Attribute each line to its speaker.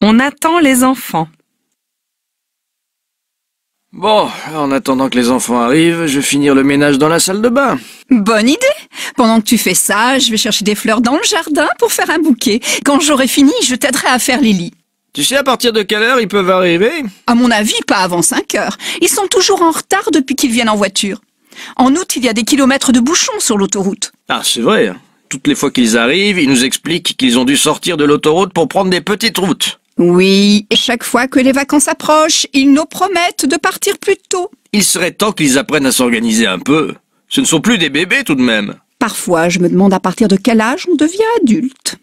Speaker 1: On attend les enfants.
Speaker 2: Bon, en attendant que les enfants arrivent, je vais finir le ménage dans
Speaker 1: la salle de bain. Bonne idée Pendant que tu fais ça, je vais chercher des fleurs dans le jardin pour faire un bouquet. Quand j'aurai fini, je t'aiderai à faire les lits.
Speaker 3: Tu sais à partir de quelle heure ils peuvent arriver
Speaker 1: À mon avis, pas avant 5 heures. Ils sont toujours en retard depuis qu'ils viennent en voiture. En août, il y a des kilomètres de bouchons sur l'autoroute.
Speaker 4: Ah, c'est vrai. Toutes les fois qu'ils arrivent, ils nous expliquent qu'ils ont dû sortir de l'autoroute pour prendre des petites routes.
Speaker 1: Oui, et chaque fois que les vacances approchent, ils nous promettent de partir plus tôt.
Speaker 4: Il serait temps qu'ils apprennent à s'organiser un peu.
Speaker 2: Ce ne sont plus des bébés tout de même.
Speaker 1: Parfois, je me demande à partir de quel âge on devient adulte.